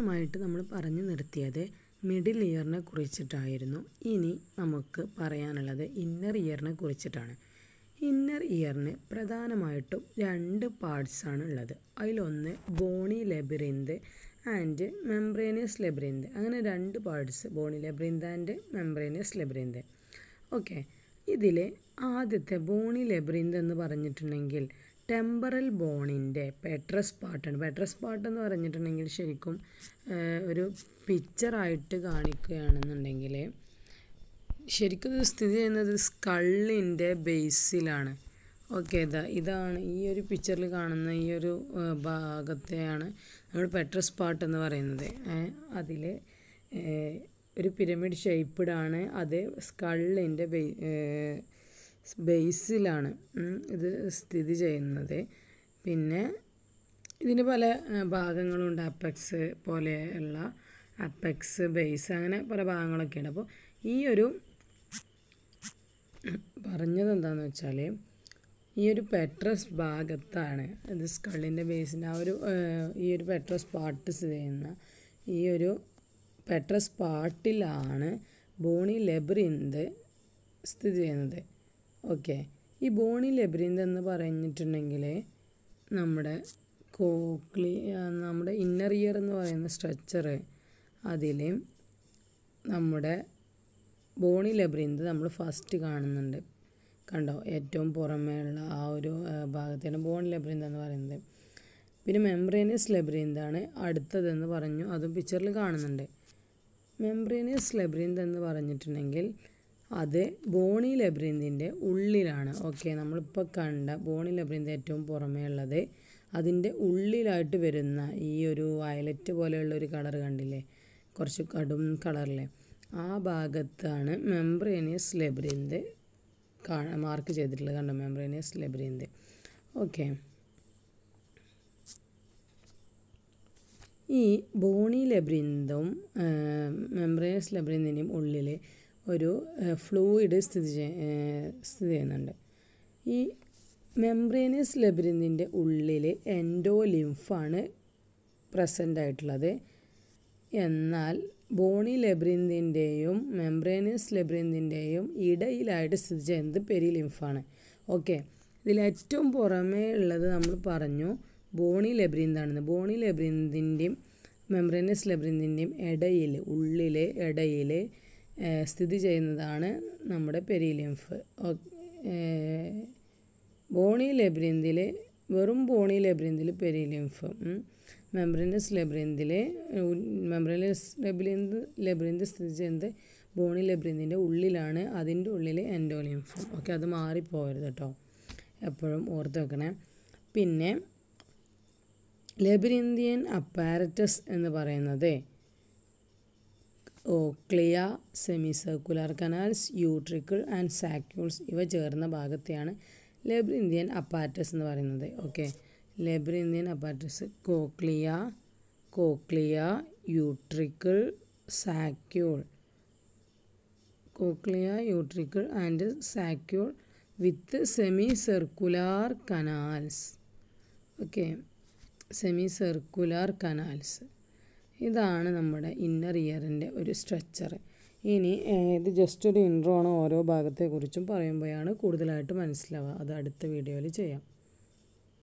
ആദ്യമായിട്ട് നമ്മൾ പറഞ്ഞു നിർത്തിയത് മിഡിൽ ഇയറിനെ കുറിച്ചിട്ടായിരുന്നു ഇനി നമുക്ക് പറയാനുള്ളത് ഇന്നർ ഇയറിനെ കുറിച്ചിട്ടാണ് ഇന്നർ ഇയറിന് പ്രധാനമായിട്ടും രണ്ട് പാർട്സാണ് ഉള്ളത് അതിലൊന്ന് bony labyrinth and membranous labyrinth അങ്ങനെ രണ്ട് parts bony labyrinth and membranous labyrinth okay ഇതിൽ ആദ്യത്തെ ബോണി ലെബിറിന്ത് എന്ന് പറഞ്ഞിട്ടുണ്ടെങ്കിൽ ടെമ്പറൽ ബോണിൻ്റെ പെട്രസ് പാട്ടാണ് പെട്രസ് പാട്ട് എന്ന് പറഞ്ഞിട്ടുണ്ടെങ്കിൽ ശരിക്കും ഒരു പിക്ചറായിട്ട് കാണിക്കുകയാണെന്നുണ്ടെങ്കിൽ ശരിക്കും സ്ഥിതി ചെയ്യുന്നത് സ്കള്ളിൻ്റെ ബേസിലാണ് ഓക്കെ ഇതാ ഇതാണ് ഈ ഒരു പിക്ചറിൽ കാണുന്ന ഈ ഒരു ഭാഗത്തെയാണ് നമ്മൾ പെട്രസ് പാട്ട് എന്ന് പറയുന്നത് അതിൽ ഒരു പിരമിഡ് ഷേപ്പിടാണ് അത് സ്കള്ളിൻ്റെ ബേ ബേസിലാണ് ഇത് സ്ഥിതി ചെയ്യുന്നത് പിന്നെ ഇതിന് പല ഭാഗങ്ങളുണ്ട് അപ്പെക്സ് പോലെയുള്ള അപ്പെക്സ് ബേസ് അങ്ങനെ പല ഭാഗങ്ങളൊക്കെ ഉണ്ട് അപ്പോൾ ഈ ഒരു പറഞ്ഞത് എന്താണെന്ന് വെച്ചാൽ ഈ ഒരു പെട്രസ് ഭാഗത്താണ് ഇത് സ്കള്ളിൻ്റെ ബേസിൻ്റെ ആ ഒരു ഈ ഒരു പെട്രസ് പാർട്ട് സ്ഥിതി ചെയ്യുന്ന ഈ ഒരു പെട്രസ് പാർട്ടിലാണ് ബോണി ലെബ്രിൻ്റെ സ്ഥിതി ചെയ്യുന്നത് ഓക്കെ ഈ ബോണി ലെബ്രിന്ത് എന്ന് പറഞ്ഞിട്ടുണ്ടെങ്കിൽ നമ്മുടെ കോക്ലി നമ്മുടെ ഇന്നർ ഇയർ എന്ന് പറയുന്ന സ്ട്രക്ചർ അതിൽ നമ്മുടെ ബോണി ലെബ്രിന്ത് നമ്മൾ ഫസ്റ്റ് കാണുന്നുണ്ട് കണ്ടോ ഏറ്റവും പുറമേയുള്ള ആ ഒരു ഭാഗത്തിൻ്റെ ബോൺ ലെബ്രിന്ത് എന്ന് പറയുന്നത് പിന്നെ മെംബ്രേനിയസ് ലെബ്രിന്താണ് അടുത്തതെന്ന് പറഞ്ഞു അതും പിക്ചറിൽ കാണുന്നുണ്ട് മെംബ്രേനിയസ് ലെബ്രിന്ത് എന്ന് പറഞ്ഞിട്ടുണ്ടെങ്കിൽ അത് ബോണി ലബ്രിന്തിൻ്റെ ഉള്ളിലാണ് ഓക്കെ നമ്മളിപ്പോൾ കണ്ട ബോണി ലബ്രിന്ത് ഏറ്റവും പുറമേ ഉള്ളത് അതിൻ്റെ ഉള്ളിലായിട്ട് വരുന്ന ഈ ഒരു വയലറ്റ് പോലെയുള്ള ഒരു കളർ കണ്ടില്ലേ കുറച്ച് കടും കളറിലെ ആ ഭാഗത്താണ് മെംബ്രേനിയസ് ലബ്രിന്ത് മാർക്ക് ചെയ്തിട്ടുള്ളത് കണ്ടോ മെംബ്രേനിയസ് ലബ്രിന്ത് ഓക്കെ ഈ ബോണി ലബ്രിന്തും മെംബ്രേനിയസ് ലബ്രിന്തിൻ്റെയും ഉള്ളിൽ ഒരു ഫ്ലൂയിഡ് സ്ഥിതി സ്ഥിതി ചെയ്യുന്നുണ്ട് ഈ മെംബ്രേനിയസ് ലബിരിന്തിൻ്റെ ഉള്ളിൽ എൻഡോ ലിംഫാണ് പ്രസൻ്റ് ആയിട്ടുള്ളത് എന്നാൽ ബോണി ലബിരിന്തിൻ്റെയും മെംബ്രേനിയസ് ലബിരിന്തിൻ്റെയും ഇടയിലായിട്ട് സ്ഥിതി ചെയ്യുന്നത് പെരി ലിംഫാണ് ഓക്കെ ഇതിൽ ഏറ്റവും പുറമേ ഉള്ളത് നമ്മൾ പറഞ്ഞു ബോണി ലബിരിന്താണെന്ന് ബോണി ലബിരിന്തിൻ്റെയും മെംബ്രേനിയസ് ലബിരിന്തിൻ്റെയും ഇടയിൽ ഉള്ളിൽ ഇടയിൽ സ്ഥിതി ചെയ്യുന്നതാണ് നമ്മുടെ പെരിലിയംഫ് ബോണി ലബ്രിന്തിൽ വെറും ബോണി ലബ്രിന്തിൽ പെരിലിംഫ് മെംബ്രിനസ് ലബ്രിന്തിൽ മെംബ്രിനസ് ലബ്രിന്ത് ലബ്രിന്ത് സ്ഥിതി ചെയ്യുന്നത് ബോണി ലബ്രിന്തിൻ്റെ ഉള്ളിലാണ് അതിൻ്റെ ഉള്ളിൽ എൻഡോലിയംഫ് ഓക്കെ അത് മാറിപ്പോകരുത് കേട്ടോ എപ്പോഴും ഓർത്ത് വെക്കണേ പിന്നെ ലബ്രിന്തിയൻ അപ്പാരറ്റസ് എന്ന് പറയുന്നത് cochlea semi circular canals utricle and saccules ഇവ ചേർന്ന ഭാഗത്തെയാണ് ലെബ്രിന്ത്യൻ അപ്പാറ്റസ് എന്ന് പറയുന്നത് okay labyrinthine apparatus cochlea cochlea utricle saccule cochlea utricle and saccule with semi circular canals okay semi circular canals ഇതാണ് നമ്മുടെ ഇന്നർ ഇയറിൻ്റെ ഒരു സ്ട്രെച്ചർ ഇനി ഇത് ജസ്റ്റ് ഒരു ഇൻട്രോ ആണ് ഓരോ ഭാഗത്തെക്കുറിച്ചും പറയുമ്പോഴാണ് കൂടുതലായിട്ട് മനസ്സിലാവുക അത് അടുത്ത വീഡിയോയിൽ ചെയ്യാം